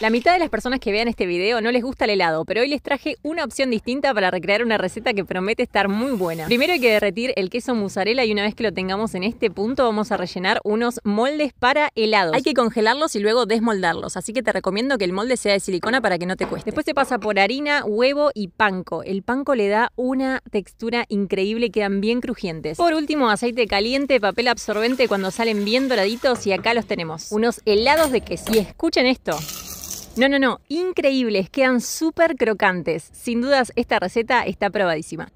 La mitad de las personas que vean este video no les gusta el helado, pero hoy les traje una opción distinta para recrear una receta que promete estar muy buena. Primero hay que derretir el queso mozzarella y una vez que lo tengamos en este punto vamos a rellenar unos moldes para helados. Hay que congelarlos y luego desmoldarlos, así que te recomiendo que el molde sea de silicona para que no te cueste. Después se pasa por harina, huevo y panco. El panco le da una textura increíble, quedan bien crujientes. Por último, aceite caliente, papel absorbente cuando salen bien doraditos y acá los tenemos. Unos helados de queso. Y escuchen esto. No, no, no, increíbles, quedan súper crocantes. Sin dudas, esta receta está probadísima.